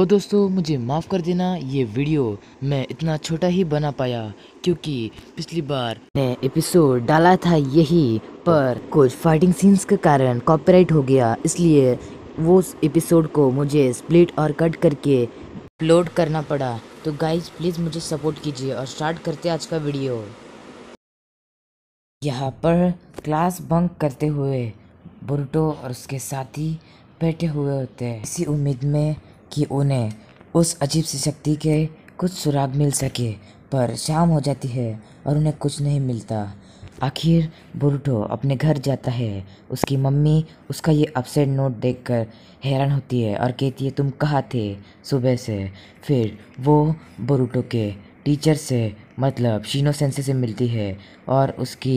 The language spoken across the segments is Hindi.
तो दोस्तों मुझे माफ़ कर देना ये वीडियो मैं इतना छोटा ही बना पाया क्योंकि पिछली बार मैं एपिसोड डाला था यही पर कुछ फाइटिंग सीन्स के कारण कॉपीराइट हो गया इसलिए वो उस एपिसोड को मुझे स्प्लिट और कट करके अपलोड करना पड़ा तो गाइज प्लीज़ मुझे सपोर्ट कीजिए और स्टार्ट करते आज का वीडियो यहाँ पर क्लास बंक करते हुए बुरटो और उसके साथी बैठे हुए होते हैं इसी उम्मीद में कि उन्हें उस अजीब सी शक्ति के कुछ सुराग मिल सके पर शाम हो जाती है और उन्हें कुछ नहीं मिलता आखिर बुरुटो अपने घर जाता है उसकी मम्मी उसका ये अपसेट नोट देखकर हैरान होती है और कहती है तुम कहाँ थे सुबह से फिर वो बुरुटो के टीचर से मतलब शीनो सेंसे से मिलती है और उसकी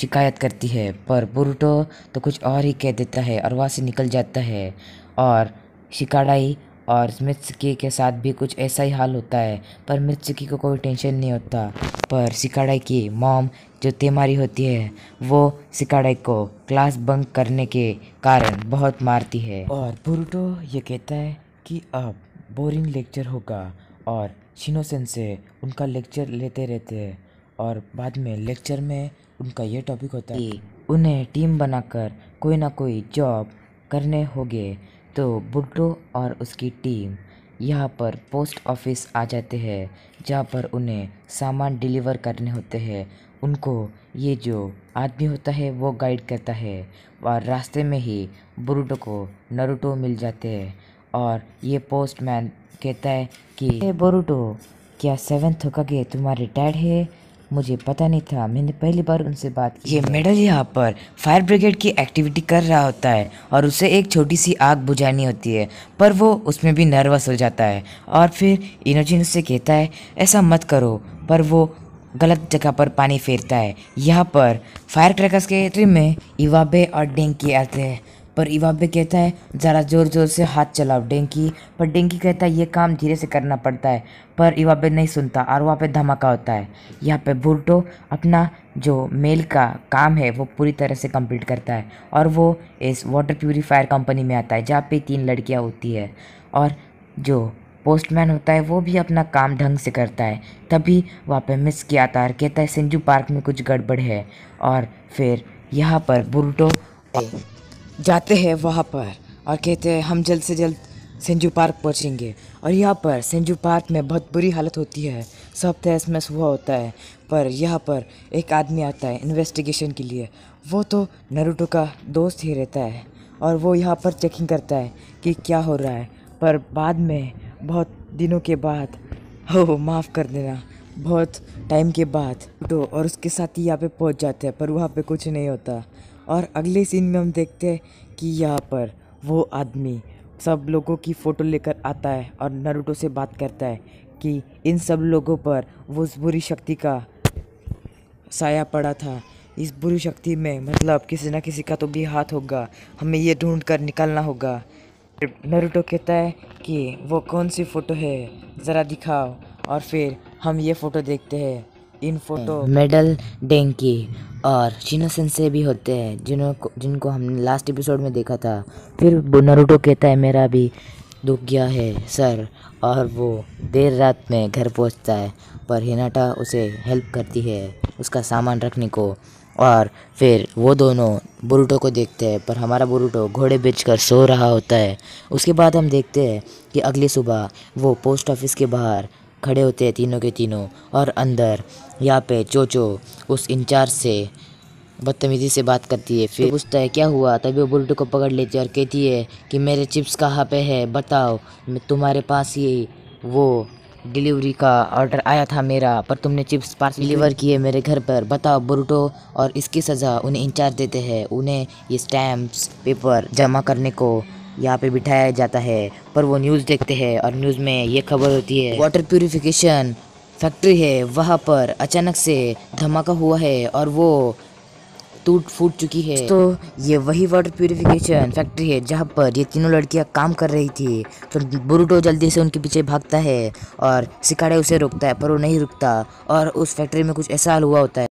शिकायत करती है पर बुरुटो तो कुछ और ही कह देता है और वहाँ से निकल जाता है और शिकाडाई और मिर्चकी के साथ भी कुछ ऐसा ही हाल होता है पर मिर्चकी को कोई टेंशन नहीं होता पर सिकाड़ाई की मॉम जो तेमारी होती है वो सिकाड़ाई को क्लास बंक करने के कारण बहुत मारती है और बुरुटो ये कहता है कि अब बोरिंग लेक्चर होगा और शिनोसन से उनका लेक्चर लेते रहते हैं और बाद में लेक्चर में उनका यह टॉपिक होता है कि उन्हें टीम बनाकर कोई ना कोई जॉब करने होंगे तो बुड्डो और उसकी टीम यहाँ पर पोस्ट ऑफिस आ जाते हैं जहाँ पर उन्हें सामान डिलीवर करने होते हैं उनको ये जो आदमी होता है वो गाइड करता है और रास्ते में ही बुरुटो को नरुटो मिल जाते हैं और ये पोस्टमैन कहता है कि बोरुटो क्या थोका होकागे तुम्हारे डैड है मुझे पता नहीं था मैंने पहली बार उनसे बात की ये मेडल यहाँ पर फायर ब्रिगेड की एक्टिविटी कर रहा होता है और उसे एक छोटी सी आग बुझानी होती है पर वो उसमें भी नर्वस हो जाता है और फिर इनोजिन उससे कहता है ऐसा मत करो पर वो गलत जगह पर पानी फेरता है यहाँ पर फायर क्रैकर्स के ट्रिम में इवाबे और डेंकी आते हैं पर इवाबे कहता है ज़रा ज़ोर ज़ोर से हाथ चलाओ डेंकी पर डेंकी कहता है ये काम धीरे से करना पड़ता है पर इवाबे नहीं सुनता और वहाँ पे धमाका होता है यहाँ पे भुरटो अपना जो मेल का काम है वो पूरी तरह से कंप्लीट करता है और वो इस वाटर प्योरीफायर कंपनी में आता है जहाँ पे तीन लड़कियाँ होती है और जो पोस्टमैन होता है वो भी अपना काम ढंग से करता है तभी वहाँ पर मिस किया आता है कहता है संजू पार्क में कुछ गड़बड़ है और फिर यहाँ पर बुरटो जाते हैं वहाँ पर और कहते हैं हम जल्द से जल्द सेंजू पार्क पहुँचेंगे और यहाँ पर सेंजू पार्क में बहुत बुरी हालत होती है सब तहस में हुआ होता है पर यहाँ पर एक आदमी आता है इन्वेस्टिगेशन के लिए वो तो नरूटो का दोस्त ही रहता है और वो यहाँ पर चेकिंग करता है कि क्या हो रहा है पर बाद में बहुत दिनों के बाद हो माफ़ कर देना बहुत टाइम के बाद तो और उसके साथ ही यहाँ पे पहुँच जाते हैं पर वहाँ पे कुछ नहीं होता और अगले सीन में हम देखते हैं कि यहाँ पर वो आदमी सब लोगों की फ़ोटो लेकर आता है और नरूटो से बात करता है कि इन सब लोगों पर वो उस बुरी शक्ति का साया पड़ा था इस बुरी शक्ति में मतलब किसी ना किसी का तो भी हाथ होगा हमें ये ढूंढ कर निकालना होगा नरूटो कहता है कि वो कौन सी फ़ोटो है ज़रा दिखाओ और फिर हम ये फ़ोटो देखते हैं तीन फोटो तो मेडल डेंकी और चीनो सेंसे भी होते हैं जिनको जिनको हमने लास्ट एपिसोड में देखा था फिर बुनारूटो कहता है मेरा भी दुख गया है सर और वो देर रात में घर पहुंचता है पर हिनाटा उसे हेल्प करती है उसका सामान रखने को और फिर वो दोनों बुरुटो को देखते हैं पर हमारा बुरुटो घोड़े बेच कर सो रहा होता है उसके बाद हम देखते हैं कि अगली सुबह वो पोस्ट ऑफिस के बाहर खड़े होते हैं तीनों के तीनों और अंदर यहाँ पे चोचो उस इंचार्ज से बदतमीजी से बात करती है फिर पूछता है क्या हुआ तभी वो बुलटू को पकड़ लेती है और कहती है कि मेरे चिप्स कहाँ पे है बताओ तुम्हारे पास ये वो डिलीवरी का ऑर्डर आया था मेरा पर तुमने चिप्स पार्सल डिलीवर किए मेरे घर पर बताओ बुरुटो और इसकी सज़ा उन्हें इंचार्ज देते हैं उन्हें ये स्टैम्प्स पेपर जमा करने को यहाँ पे बिठाया जाता है पर वो न्यूज़ देखते हैं और न्यूज़ में ये खबर होती है वाटर प्योरीफिकेशन फैक्ट्री है वहाँ पर अचानक से धमाका हुआ है और वो टूट फूट चुकी है तो ये वही वाटर प्योरीफिकेशन फैक्ट्री है जहाँ पर ये तीनों लड़कियाँ काम कर रही थी तो बुरुटो जल्दी से उनके पीछे भागता है और सिकाड़े उसे रोकता है पर वो नहीं रुकता और उस फैक्ट्री में कुछ ऐसा हाल हुआ होता है